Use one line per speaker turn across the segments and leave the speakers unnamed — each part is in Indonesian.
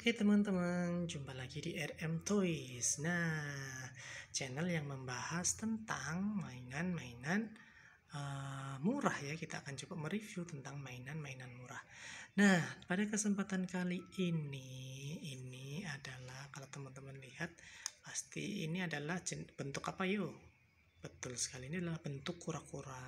Oke teman-teman, jumpa lagi di RM Toys. Nah, channel yang membahas tentang mainan-mainan uh, murah ya. Kita akan coba mereview tentang mainan-mainan murah. Nah, pada kesempatan kali ini, ini adalah kalau teman-teman lihat, pasti ini adalah bentuk apa yuk? Betul sekali, ini adalah bentuk kura-kura.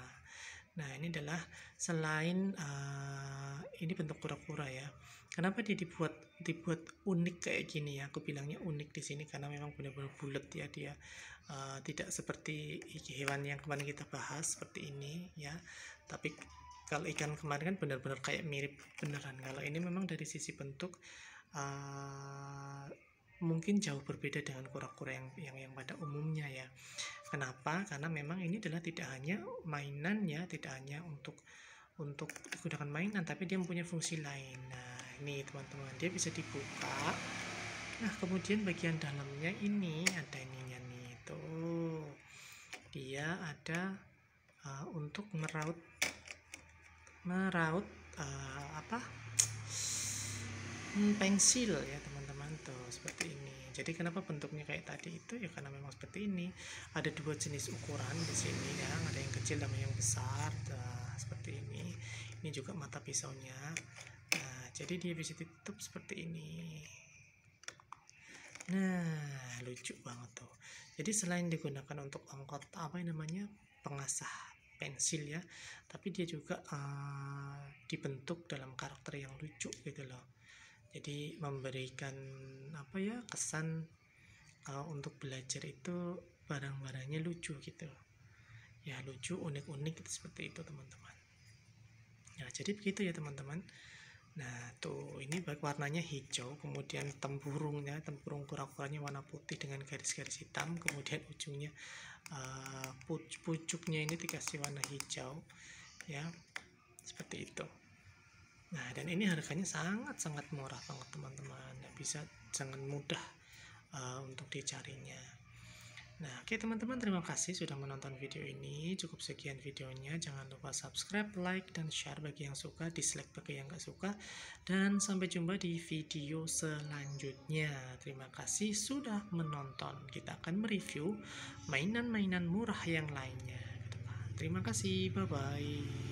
Nah, ini adalah selain uh, ini bentuk kura-kura ya. Kenapa dia dibuat dibuat unik kayak gini ya? Aku bilangnya unik di sini karena memang benar-benar bulat ya dia. Uh, tidak seperti hewan yang kemarin kita bahas seperti ini ya. Tapi kalau ikan kemarin kan benar-benar kayak mirip beneran. Kalau ini memang dari sisi bentuk uh, mungkin jauh berbeda dengan kura-kura yang yang yang pada umumnya ya. Kenapa? Karena memang ini adalah tidak hanya mainan ya, tidak hanya untuk untuk digunakan mainan, tapi dia mempunyai fungsi lain. Nah, ini teman-teman, dia bisa dibuka. Nah, kemudian bagian dalamnya ini ada ininya nih, itu Dia ada uh, untuk meraut meraut uh, apa? Hmm, pensil ya, teman-teman tuh seperti ini. Jadi kenapa bentuknya kayak tadi itu ya karena memang seperti ada dua jenis ukuran di sini ya ada yang kecil dan yang besar nah, seperti ini ini juga mata pisaunya nah jadi dia bisa ditutup seperti ini nah lucu banget tuh jadi selain digunakan untuk angkot apa yang namanya pengasah pensil ya tapi dia juga uh, dibentuk dalam karakter yang lucu gitu loh jadi memberikan apa ya kesan uh, untuk belajar itu barang-barangnya lucu gitu ya lucu unik-unik gitu, seperti itu teman-teman nah jadi begitu ya teman-teman nah tuh ini warnanya hijau kemudian tempurungnya tempurung kura-kuranya warna putih dengan garis-garis hitam kemudian ujungnya uh, pucuknya ini dikasih warna hijau ya seperti itu nah dan ini harganya sangat-sangat murah banget teman-teman nah, bisa jangan mudah uh, untuk dicarinya Nah, oke okay, teman-teman, terima kasih sudah menonton video ini. Cukup sekian videonya. Jangan lupa subscribe, like, dan share bagi yang suka, dislike bagi yang gak suka. Dan sampai jumpa di video selanjutnya. Terima kasih sudah menonton. Kita akan mereview mainan-mainan murah yang lainnya. Gitu kan. Terima kasih, bye-bye.